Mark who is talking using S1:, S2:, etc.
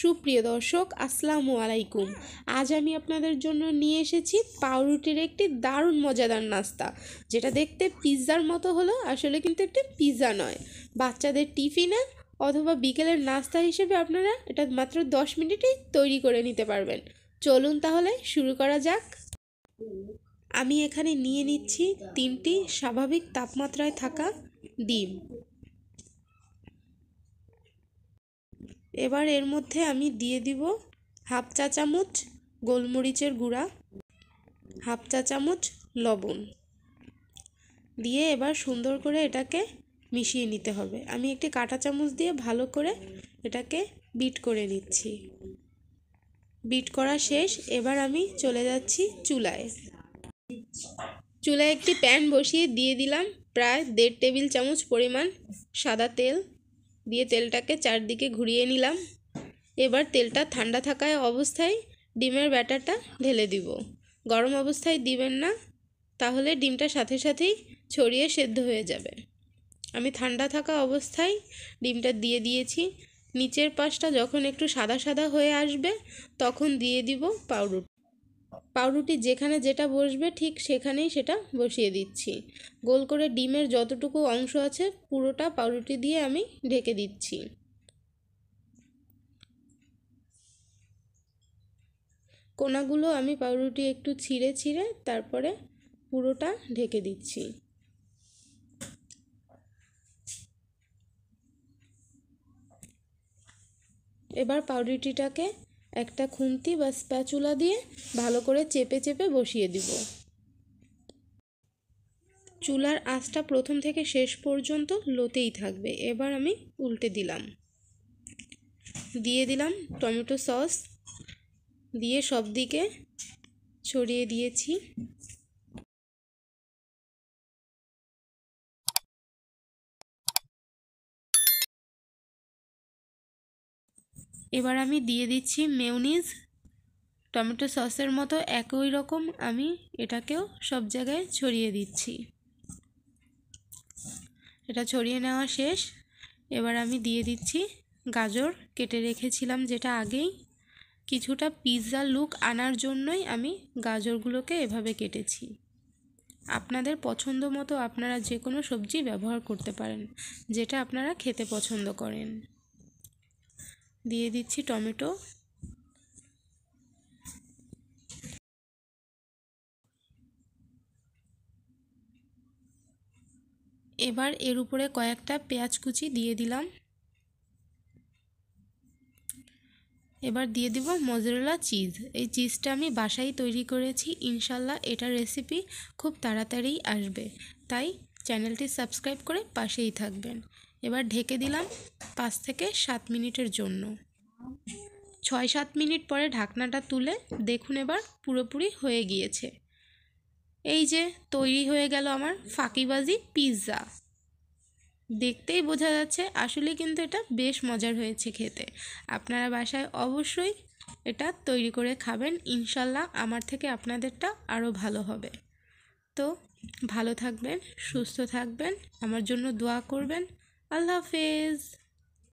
S1: সুপ্রিয় দর্শক আসসালামু আলাইকুম আজ আমি আপনাদের জন্য নিয়ে এসেছি পাউরুটির একটি দারুণ মজাদার নাস্তা যেটা দেখতে পিৎজার মতো হলো আসলে কিন্তু একটি পিৎজা নয় বাচ্চাদের টিফিনে অথবা বিকেলের নাস্তা হিসেবে আপনারা এটা মাত্র দশ মিনিটেই তৈরি করে নিতে পারবেন চলুন তাহলে শুরু করা যাক আমি এখানে নিয়ে নিচ্ছি তিনটি স্বাভাবিক তাপমাত্রায় থাকা ডিম এবার এর মধ্যে আমি দিয়ে দিব হাফ চা চামচ গোলমরিচের গুঁড়া হাফ চা চামচ লবণ দিয়ে এবার সুন্দর করে এটাকে মিশিয়ে নিতে হবে আমি একটি কাঁটা চামচ দিয়ে ভালো করে এটাকে বিট করে নিচ্ছি বিট করা শেষ এবার আমি চলে যাচ্ছি চুলায় চুলায় একটি প্যান বসিয়ে দিয়ে দিলাম প্রায় দেড় টেবিল চামচ পরিমাণ সাদা তেল দিয়ে তেলটাকে চারদিকে ঘুরিয়ে নিলাম এবার তেলটা ঠান্ডা থাকায় অবস্থায় ডিমের ব্যাটারটা ঢেলে দিব গরম অবস্থায় দিবেন না তাহলে ডিমটা সাথে সাথেই ছড়িয়ে সেদ্ধ হয়ে যাবে আমি ঠান্ডা থাকা অবস্থায় ডিমটা দিয়ে দিয়েছি নিচের পাশটা যখন একটু সাদা সাদা হয়ে আসবে তখন দিয়ে দিব পাউরুটি পাউরুটি যেখানে যেটা বসবে ঠিক সেখানেই সেটা বসিয়ে দিচ্ছি গোল করে ডিমের যতটুকু অংশ আছে পুরোটা পাউরুটি দিয়ে আমি ঢেকে দিচ্ছি কোনাগুলো আমি পাউরুটি একটু ছিঁড়ে ছিঁড়ে তারপরে পুরোটা ঢেকে দিচ্ছি এবার পাউরুটিটাকে একটা খুন্তি বা স্প্যাচুলা দিয়ে ভালো করে চেপে চেপে বসিয়ে দিব চুলার আঁচটা প্রথম থেকে শেষ পর্যন্ত লোতেই থাকবে এবার আমি উল্টে দিলাম দিয়ে দিলাম টমেটো সস দিয়ে সব দিকে ছড়িয়ে দিয়েছি এবার আমি দিয়ে দিচ্ছি মেউনিজ টমেটো সসের মতো একই রকম আমি এটাকেও সব জায়গায় ছড়িয়ে দিচ্ছি এটা ছড়িয়ে নেওয়া শেষ এবার আমি দিয়ে দিচ্ছি গাজর কেটে রেখেছিলাম যেটা আগেই কিছুটা পিৎজা লুক আনার জন্যই আমি গাজরগুলোকে এভাবে কেটেছি আপনাদের পছন্দ মতো আপনারা যে কোনো সবজি ব্যবহার করতে পারেন যেটা আপনারা খেতে পছন্দ করেন দিয়ে দিচ্ছি টমেটো এবার এর উপরে কয়েকটা পেঁয়াজ কুচি দিয়ে দিলাম এবার দিয়ে দিব মজরেলা চিজ এই চিজটা আমি বাসায় তৈরি করেছি ইনশাল্লাহ এটা রেসিপি খুব তাড়াতাড়ি আসবে তাই চ্যানেলটি সাবস্ক্রাইব করে পাশেই থাকবেন এবার ঢেকে দিলাম পাঁচ থেকে সাত মিনিটের জন্য ছয় সাত মিনিট পরে ঢাকনাটা তুলে দেখুন এবার পুরোপুরি হয়ে গিয়েছে এই যে তৈরি হয়ে গেল আমার ফাঁকিবাজি পিৎজা দেখতেই বোঝা যাচ্ছে আসলে কিন্তু এটা বেশ মজার হয়েছে খেতে আপনারা বাসায় অবশ্যই এটা তৈরি করে খাবেন ইনশাল্লাহ আমার থেকে আপনাদেরটা আরও ভালো হবে তো ভালো থাকবেন সুস্থ থাকবেন আমার জন্য দোয়া করবেন I love his.